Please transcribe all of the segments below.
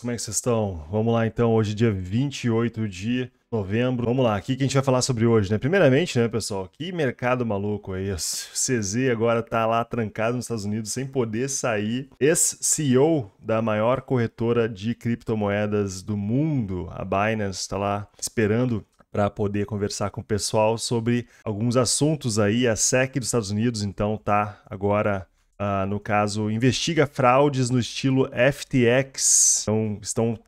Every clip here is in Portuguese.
Como é que vocês estão? Vamos lá então, hoje é dia 28 de novembro. Vamos lá, o que a gente vai falar sobre hoje, né? Primeiramente, né, pessoal, que mercado maluco aí. O CZ agora tá lá trancado nos Estados Unidos sem poder sair. Ex-CEO da maior corretora de criptomoedas do mundo, a Binance, está lá esperando para poder conversar com o pessoal sobre alguns assuntos aí. A SEC dos Estados Unidos, então, tá agora Uh, no caso, investiga fraudes no estilo FTX. Então, estão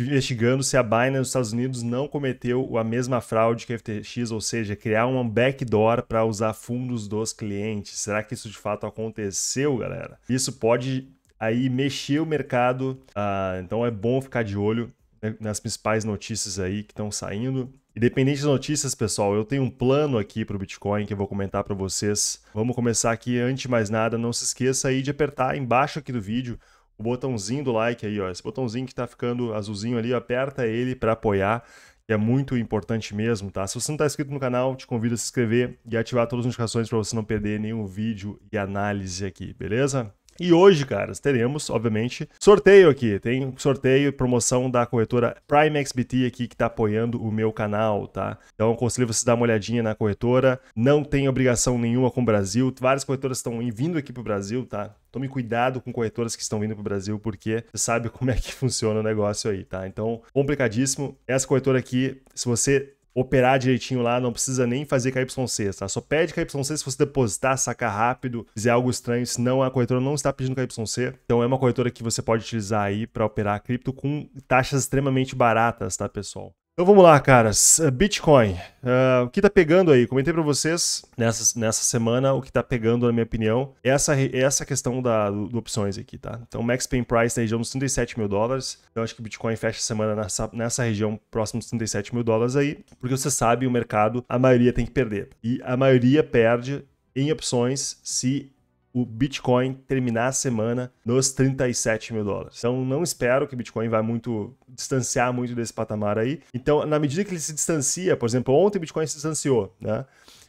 investigando se a Binance nos Estados Unidos não cometeu a mesma fraude que a FTX, ou seja, criar um backdoor para usar fundos dos clientes. Será que isso de fato aconteceu, galera? Isso pode aí mexer o mercado, uh, então é bom ficar de olho. Né, nas principais notícias aí que estão saindo. Independente das notícias, pessoal, eu tenho um plano aqui para o Bitcoin que eu vou comentar para vocês. Vamos começar aqui antes de mais nada. Não se esqueça aí de apertar embaixo aqui do vídeo o botãozinho do like aí, ó. Esse botãozinho que está ficando azulzinho ali, aperta ele para apoiar que é muito importante mesmo, tá? Se você não está inscrito no canal, te convido a se inscrever e ativar todas as notificações para você não perder nenhum vídeo e análise aqui, beleza? E hoje, caras, teremos, obviamente, sorteio aqui. Tem sorteio e promoção da corretora Prime XBT aqui que está apoiando o meu canal, tá? Então, aconselho vocês a dar uma olhadinha na corretora. Não tem obrigação nenhuma com o Brasil. Várias corretoras estão vindo aqui pro Brasil, tá? Tome cuidado com corretoras que estão vindo pro Brasil, porque você sabe como é que funciona o negócio aí, tá? Então, complicadíssimo. Essa corretora aqui, se você operar direitinho lá, não precisa nem fazer KYC, tá? Só pede KYC se você depositar, sacar rápido, fizer algo estranho, senão a corretora não está pedindo KYC. Então é uma corretora que você pode utilizar aí para operar cripto com taxas extremamente baratas, tá, pessoal? Então vamos lá, caras. Eh, Bitcoin. Uh, o que tá pegando aí? Comentei para vocês nessa, nessa semana o que tá pegando, na minha opinião, é essa, é essa questão da, do, do, opções aqui, tá? Então, max pain price na região dos 37 mil dólares. Eu então, acho que o Bitcoin fecha a semana nessa, nessa região próximo dos 37 mil dólares aí, porque você sabe, o mercado, a maioria tem que perder. E a maioria perde em opções se o Bitcoin terminar a semana nos 37 mil dólares. Então, não espero que o Bitcoin vá muito distanciar muito desse patamar aí. Então, na medida que ele se distancia, por exemplo, ontem o Bitcoin se distanciou, né?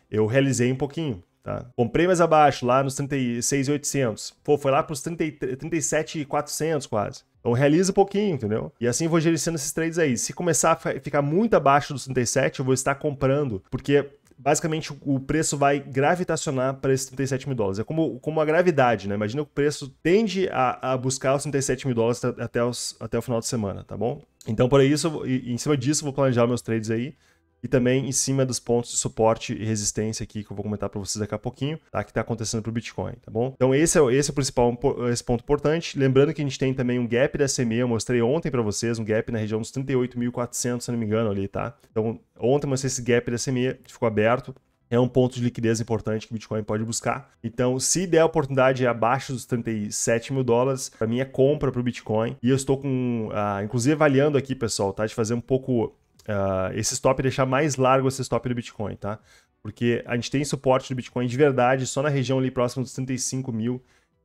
Eu realizei um pouquinho. Tá? Comprei mais abaixo, lá nos 36,800. Pô, foi lá para os 37,400 quase. Então realiza um pouquinho, entendeu? E assim eu vou gerenciando esses trades aí. Se começar a ficar muito abaixo dos 37, eu vou estar comprando, porque basicamente o preço vai gravitacionar para esses 37 mil dólares. É como, como a gravidade, né? Imagina que o preço tende a, a buscar os 37 mil dólares até, os, até o final de semana, tá bom? Então, por isso, em cima disso, vou planejar meus trades aí e também em cima dos pontos de suporte e resistência aqui que eu vou comentar para vocês daqui a pouquinho, tá? Que está acontecendo para o Bitcoin, tá bom? Então esse é, esse é o principal esse ponto importante. Lembrando que a gente tem também um gap da SMA, eu mostrei ontem para vocês, um gap na região dos 38.400, se não me engano ali, tá? Então ontem eu mostrei esse gap da SMA, ficou aberto, é um ponto de liquidez importante que o Bitcoin pode buscar. Então, se der a oportunidade abaixo dos 37 mil dólares, para mim é compra para o Bitcoin. E eu estou com, ah, inclusive, avaliando aqui, pessoal, tá? De fazer um pouco uh, esse stop deixar mais largo esse stop do Bitcoin, tá? Porque a gente tem suporte do Bitcoin de verdade só na região ali próxima dos 35 mil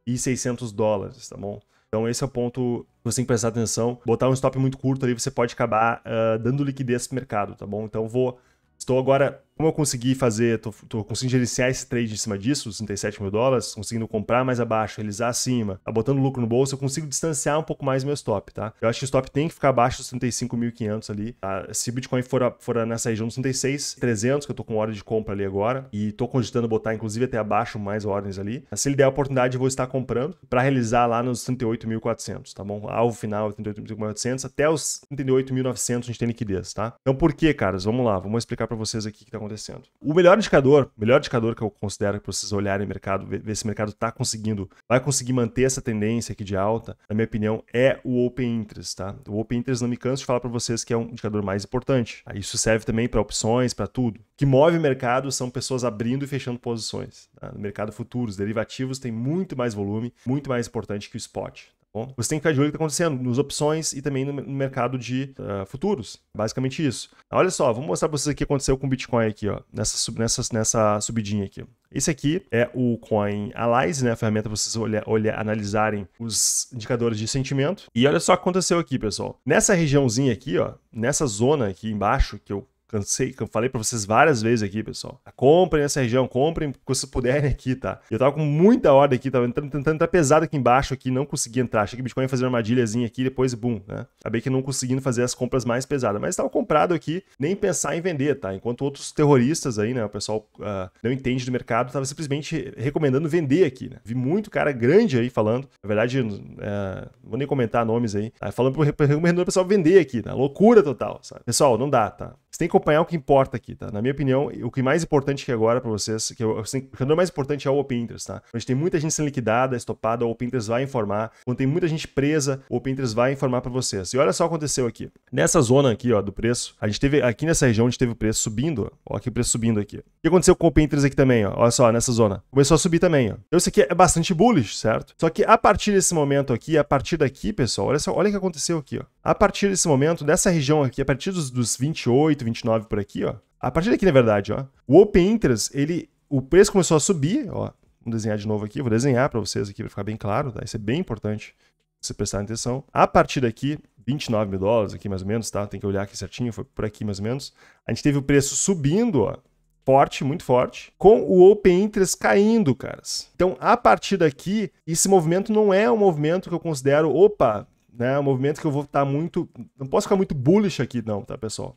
e 600 dólares, tá bom? Então esse é o ponto que você tem que prestar atenção. Botar um stop muito curto ali, você pode acabar uh, dando liquidez pro mercado, tá bom? Então vou... Estou agora como eu consegui fazer, tô, tô conseguindo gerenciar esse trade em cima disso, 37 mil dólares, conseguindo comprar mais abaixo, realizar acima, tá botando lucro no bolso, eu consigo distanciar um pouco mais meu stop, tá? Eu acho que o stop tem que ficar abaixo dos 35.500 ali, tá? Se o Bitcoin for, for nessa região dos 36.300, que eu tô com hora de compra ali agora, e tô cogitando botar inclusive até abaixo mais ordens ali, tá? se ele der a oportunidade, eu vou estar comprando para realizar lá nos 38.400, tá bom? Alvo final 38.400 até os 38.900 a gente tem liquidez, tá? Então por que, caras? Vamos lá, vamos explicar para vocês aqui o que tá acontecendo. O melhor indicador, melhor indicador que eu considero para vocês olharem o mercado, ver, se o mercado está conseguindo, vai conseguir manter essa tendência aqui de alta, na minha opinião, é o Open Interest, tá? O Open Interest não me canso de falar para vocês que é um indicador mais importante. Isso serve também para opções, para tudo. O que move o mercado são pessoas abrindo e fechando posições. Tá? No mercado futuros, derivativos tem muito mais volume, muito mais importante que o spot. Bom, você tem que ficar de olho que está acontecendo, nas opções e também no, mercado de uh, futuros. Basicamente isso. Olha só, vou mostrar para vocês o que aconteceu com o Bitcoin aqui, ó, nessa, nessa, nessa subidinha aqui. Esse aqui é o Coin Analyze, né? A ferramenta para vocês olhar, olhar, analisarem os indicadores de sentimento. E olha só o que aconteceu aqui, pessoal. Nessa regiãozinha aqui, ó, nessa zona aqui embaixo, que eu cansei, eu falei para vocês várias vezes aqui, pessoal. Comprem nessa região, comprem o que puderem aqui, tá? Eu tava com muita ordem aqui, tava entrando, tentando entrar pesado aqui embaixo, aqui, não consegui entrar. Achei que o Bitcoin ia fazer uma armadilhazinha aqui, depois, boom né? Acabei que não conseguindo fazer as compras mais pesadas, mas tava comprado aqui, nem pensar em vender, tá? Enquanto outros terroristas aí, né, o pessoal uh, não entende do mercado, tava simplesmente recomendando vender aqui, né? Vi muito cara grande aí falando, na verdade, uh, vou nem comentar nomes aí, tá? falando, recomendando pessoal vender aqui, tá? Loucura total, sabe? Pessoal, não dá, tá? Você tem que acompanhar o que importa aqui, tá? Na minha opinião, o que mais importante aqui agora para vocês, que eu, o mais importante é o Open Interest, tá? A gente tem muita gente sendo liquidada, estopada, o Open Interest vai informar. Quando tem muita gente presa, o Open Interest vai informar para vocês. E olha só o que aconteceu aqui. Nessa zona aqui, ó, do preço, a gente teve, aqui nessa região, a gente teve o preço subindo, ó, aqui o preço subindo aqui. O que aconteceu com o Open Interest aqui também, ó? Olha só, nessa zona. Começou a subir também, ó. Então isso aqui é bastante bullish, certo? Só que a partir desse momento aqui, a partir daqui, pessoal, olha só, olha o que aconteceu aqui, ó. A partir desse momento, dessa região aqui, a partir dos, dos 28, 28, 29 por aqui, ó. A partir daqui, na verdade, ó. O open interest, ele, o preço começou a subir, ó. vou desenhar de novo aqui, vou desenhar para vocês aqui para ficar bem claro, tá? Isso é bem importante você prestar atenção. A partir daqui, 29 mil dólares aqui mais ou menos, tá? Tem que olhar aqui certinho, foi por aqui mais ou menos. A gente teve o preço subindo, ó, forte, muito forte, com o open interest caindo, caras. Então, a partir daqui, esse movimento não é um movimento que eu considero, opa, né, um movimento que eu vou estar tá muito, não posso ficar muito bullish aqui não, tá, pessoal?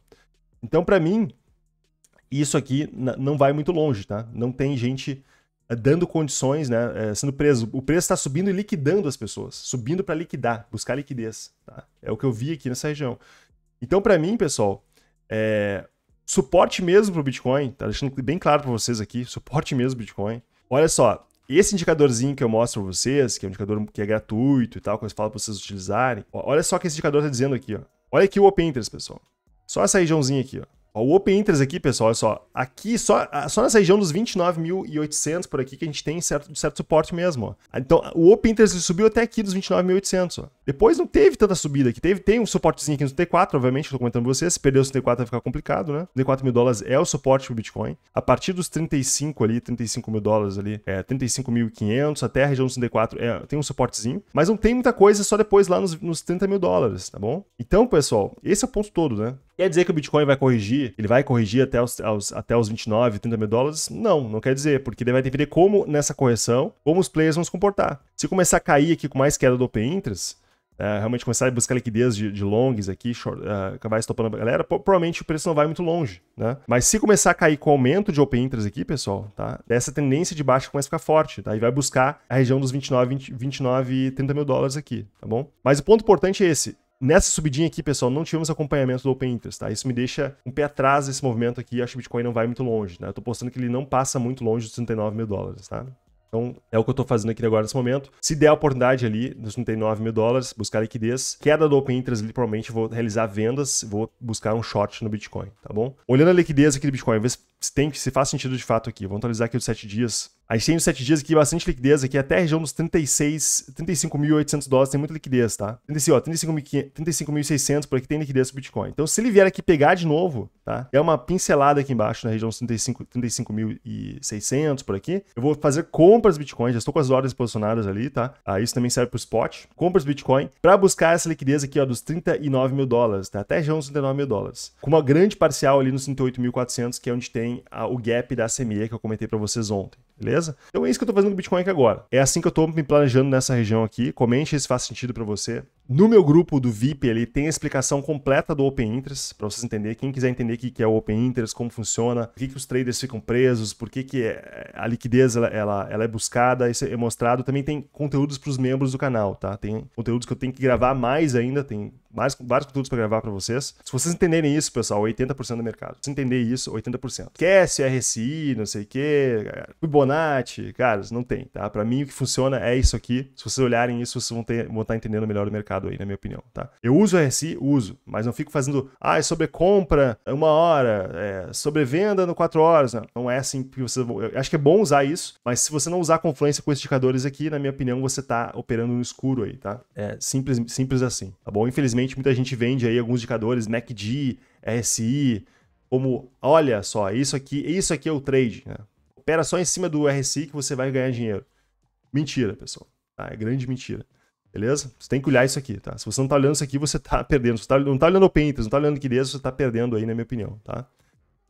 Então, para mim, isso aqui não vai muito longe, tá? Não tem gente eh, dando condições, né? Eh, sendo preso. O preço está subindo e liquidando as pessoas, subindo para liquidar, buscar liquidez, tá? É o que eu vi aqui nessa região. Então, para mim, pessoal, é... suporte mesmo para o Bitcoin, tá deixando bem claro para vocês aqui, suporte mesmo Bitcoin. Olha só, esse indicadorzinho que eu mostro para vocês, que é um indicador que é gratuito e tal, que eu falo para vocês utilizarem, olha só o que esse indicador está dizendo aqui, ó. Olha aqui o open interest, pessoal. Só essa regiãozinha aqui, ó. O Open Interest aqui, pessoal, olha só. Aqui, só, só nessa região dos 29.800 por aqui que a gente tem certo, certo suporte mesmo, ó. Então, o Open Interest subiu até aqui dos 29.800, ó. Depois não teve tanta subida aqui. Teve, tem um suportezinho aqui no T4, obviamente, estou comentando pra vocês. Se perder o T4 vai ficar complicado, né? O T4 mil dólares é o suporte pro Bitcoin. A partir dos 35 ali, 35 mil dólares ali, é, 35.500 até a região dos 34 é, tem um suportezinho. Mas não tem muita coisa só depois lá nos, nos 30 mil dólares, tá bom? Então, pessoal, esse é o ponto todo, né? Quer dizer que o Bitcoin vai corrigir? Ele vai corrigir até os, aos, até os 29, 30 mil dólares? Não, não quer dizer, porque ele vai depender como nessa correção, como os players vão se comportar. Se começar a cair aqui com mais queda do Open Interest, é, realmente começar a buscar liquidez de, de longs aqui, short, uh, acabar estopando a galera, provavelmente o preço não vai muito longe, né? Mas se começar a cair com o aumento de open interest aqui, pessoal, tá? Essa tendência de baixa começa a ficar forte, tá? E vai buscar a região dos 29, 20, 29 30 mil dólares aqui, tá bom? Mas o ponto importante é esse. Nessa subidinha aqui, pessoal, não tivemos acompanhamento do Open Interest, tá? Isso me deixa um pé atrás desse movimento aqui. Acho que o Bitcoin não vai muito longe, né? Eu tô postando que ele não passa muito longe dos 39 mil dólares, tá? Então, é o que eu estou fazendo aqui agora nesse momento. Se der a oportunidade ali, nos 39 mil dólares, buscar liquidez, queda do Open Interest, literalmente vou realizar vendas, vou buscar um short no Bitcoin, tá bom? Olhando a liquidez aqui do Bitcoin, ver se tem, se faz sentido de fato aqui. Vamos atualizar aqui os 7 dias a gente tem os sete dias aqui, bastante liquidez aqui, até a região dos 36, 35.800 dólares tem muita liquidez, tá? 35.600 35, por aqui tem liquidez pro Bitcoin. Então, se ele vier aqui pegar de novo, tá? É uma pincelada aqui embaixo, na região dos 35.600 35 por aqui. Eu vou fazer compras Bitcoin, já estou com as ordens posicionadas ali, tá? Ah, isso também serve pro spot. Compras Bitcoin para buscar essa liquidez aqui, ó, dos 39 mil dólares, tá? Até a região dos 39 mil dólares. Com uma grande parcial ali nos 38.400, que é onde tem a, o gap da CME que eu comentei para vocês ontem. Beleza? Então é isso que eu tô fazendo com o Bitcoin aqui agora. É assim que eu tô me planejando nessa região aqui. Comente se faz sentido para você. No meu grupo do VIP, ele tem a explicação completa do Open Interest, para vocês entenderem. Quem quiser entender o que é o Open Interest, como funciona, por que, que os traders ficam presos, por que, que é, a liquidez ela, ela, ela é buscada, isso é mostrado. Também tem conteúdos para os membros do canal, tá? Tem conteúdos que eu tenho que gravar mais ainda, tem vários, vários conteúdos para gravar para vocês. Se vocês entenderem isso, pessoal, 80% do mercado. Se entender isso, 80%. Quer SRSI, não sei o quê, fui bom Fibonacci, caras, não tem, tá? Para mim o que funciona é isso aqui. Se vocês olharem isso, vocês vão, ter, vão estar tá entendendo melhor o mercado aí, na minha opinião, tá? Eu uso RSI, uso, mas não fico fazendo, ah, é sobre compra é uma hora, é sobre venda no quatro horas, não, não é assim que vocês vão... Eu acho que é bom usar isso, mas se você não usar confluência com esses indicadores aqui, na minha opinião, você tá operando no escuro aí, tá? É simples, simples assim, tá bom? Infelizmente, muita gente vende aí alguns indicadores, MACD, RSI, como, olha só, isso aqui, isso aqui é o trade, né? opera só em cima do RSI que você vai ganhar dinheiro. Mentira, pessoal. Tá? É grande mentira. Beleza? Você tem que olhar isso aqui, tá? Se você não tá olhando isso aqui, você tá perdendo. Se você tá, não tá olhando o Pinterest, não tá olhando liquidez, você tá perdendo aí, na minha opinião, tá?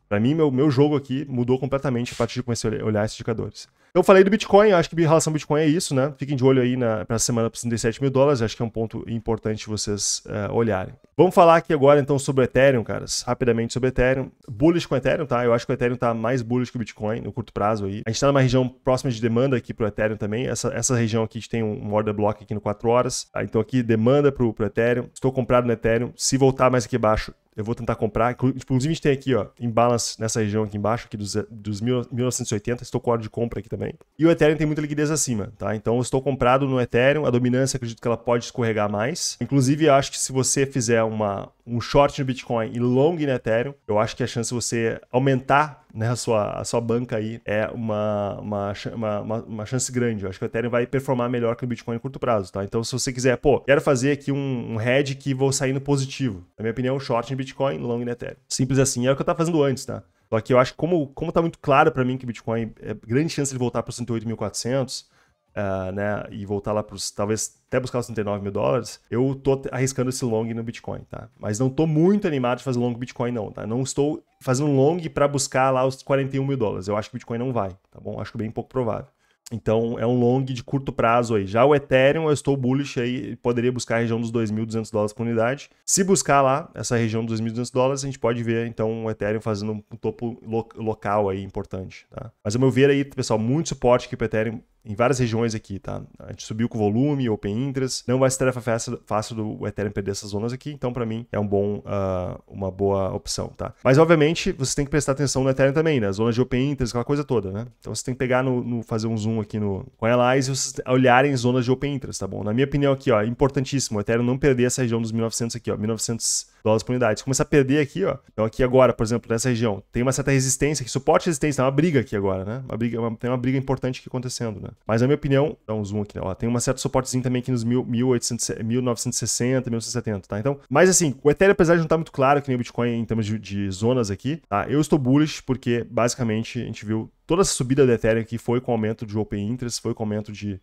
Pra mim, meu, meu jogo aqui mudou completamente a partir de começar comecei a olhar esses indicadores. Eu falei do Bitcoin, acho que em relação ao Bitcoin é isso, né? Fiquem de olho aí para a semana para 37 mil dólares, acho que é um ponto importante vocês uh, olharem. Vamos falar aqui agora então sobre o Ethereum, caras, rapidamente sobre o Ethereum. Bullish com o Ethereum, tá? Eu acho que o Ethereum tá mais bullish que o Bitcoin no curto prazo aí. A gente tá numa região próxima de demanda aqui pro Ethereum também. Essa, essa região aqui a gente tem um order block aqui no 4 horas. Tá? Então aqui demanda pro, pro Ethereum. Estou comprado no Ethereum. Se voltar mais aqui embaixo eu vou tentar comprar. Inclusive a gente tem aqui, ó, imbalance nessa região aqui embaixo, aqui dos, dos 1980. Estou com hora de compra aqui também também. E o Ethereum tem muita liquidez acima, tá? Então eu estou comprado no Ethereum, a dominância acredito que ela pode escorregar mais. Inclusive, acho que se você fizer uma, um short no Bitcoin e long no Ethereum, eu acho que a chance de você aumentar né, a, sua, a sua banca aí é uma, uma, uma, uma, chance grande. Eu acho que o Ethereum vai performar melhor que o Bitcoin em curto prazo, tá? Então, se você quiser, pô, quero fazer aqui um, um que vou sair no positivo. Na minha opinião, short em Bitcoin, long em Ethereum. Simples assim. É o que eu estava fazendo antes, tá? Só que eu acho que como, como tá muito claro para mim que Bitcoin é grande chance de voltar para 108.400, uh, né, e voltar lá para talvez até buscar os 39 mil dólares, eu tô arriscando esse long no Bitcoin, tá? Mas não tô muito animado de fazer long Bitcoin não, tá? Não estou fazendo long para buscar lá os 41 mil dólares. Eu acho que Bitcoin não vai, tá bom? Acho é bem pouco provável. Então é um long de curto prazo aí. Já o Ethereum, eu estou bullish aí, poderia buscar a região dos 2.200 dólares por unidade. Se buscar lá essa região dos 2.200 dólares, a gente pode ver então o Ethereum fazendo um topo lo local aí importante, tá? Mas ao meu ver aí, pessoal, muito suporte aqui para Ethereum em várias regiões aqui, tá? A gente subiu com volume, Open Interest. Não vai ser tarefa fácil, fácil do Ethereum perder essas zonas aqui, então para mim é um bom, uh, uma boa opção, tá? Mas obviamente você tem que prestar atenção no Ethereum também, nas né? zonas de Open Interest, aquela coisa toda, né? Então você tem que pegar no, no fazer um zoom aqui no CoinAlyze e vocês olharem zonas de Open Interest, tá bom? Na minha opinião aqui, ó, é importantíssimo, o Ethereum não perder essa região dos 1900 aqui, ó, 1900 dólares por unidade. começar a perder aqui, ó. Então aqui agora, por exemplo, nessa região, tem uma certa resistência aqui, suporte e resistência, tem uma briga aqui agora, né? Uma briga, uma, tem uma briga importante aqui acontecendo, né? Mas na minha opinião, dá um zoom aqui, né? ó, tem uma certa suportezinho também aqui nos 1800, 1960, 1970, tá? Então, mas assim, o Ethereum apesar de não estar tá muito claro que nem o Bitcoin em termos de, de zonas aqui, tá? Eu estou bullish porque basicamente a gente viu toda essa subida do Ethereum aqui foi com aumento de open interest, foi com aumento de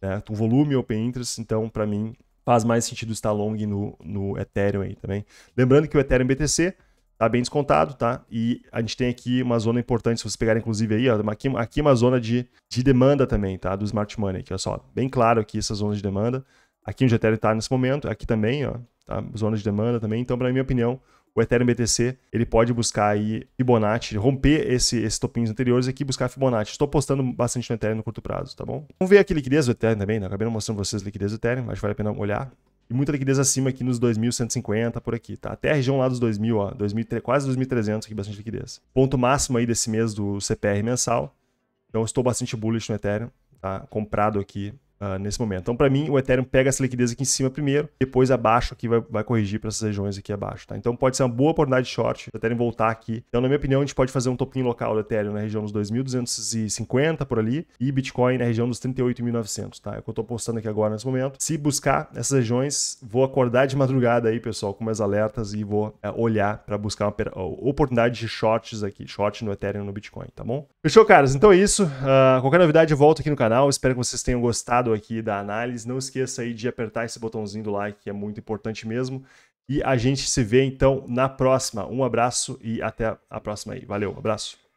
né, um volume open interest, então para mim faz mais sentido estar long no, no Ethereum aí também. Lembrando que o Ethereum BTC tá bem descontado, tá? E a gente tem aqui uma zona importante, se vocês pegarem inclusive aí, ó, aqui, aqui uma zona de, de demanda também, tá? Do Smart Money, aqui, olha só, bem claro aqui essa zona de demanda. Aqui onde o Ethereum tá nesse momento, aqui também, ó, tá? Zona de demanda também. Então, na minha opinião, o Ethereum BTC ele pode buscar aí Fibonacci, romper esse, esses topinhos anteriores aqui e buscar Fibonacci. Estou postando bastante no Ethereum no curto prazo, tá bom? Vamos ver aqui a liquidez do Ethereum também, né? Acabei não mostrando vocês a liquidez do Ethereum, mas vale a pena olhar. E muita liquidez acima aqui nos 2.150 por aqui, tá? Até a região lá dos 2.000, ó, 2000, quase 2.300 aqui, bastante liquidez. Ponto máximo aí desse mês do CPR mensal. Então estou bastante bullish no Ethereum, tá? Comprado aqui uh, nesse momento. Então, para mim, o Ethereum pega essa liquidez aqui em cima primeiro, depois abaixo aqui vai, vai corrigir para essas regiões aqui abaixo. Tá? Então, pode ser uma boa oportunidade de short, o Ethereum voltar aqui. Então, na minha opinião, a gente pode fazer um topinho local do Ethereum na região dos 2.250 por ali e Bitcoin na região dos 38.900, tá? É o que eu estou postando aqui agora nesse momento. Se buscar essas regiões, vou acordar de madrugada aí, pessoal, com meus alertas e vou eh, olhar para buscar uma oportunidade de shorts aqui, short no Ethereum e no Bitcoin, tá bom? Fechou, caras? Então é isso. Uh, qualquer novidade eu volto aqui no canal. Espero que vocês tenham gostado aqui da análise. Não esqueça aí de apertar esse botãozinho do like, que é muito importante mesmo. E a gente se vê então na próxima. Um abraço e até a próxima aí. Valeu, abraço.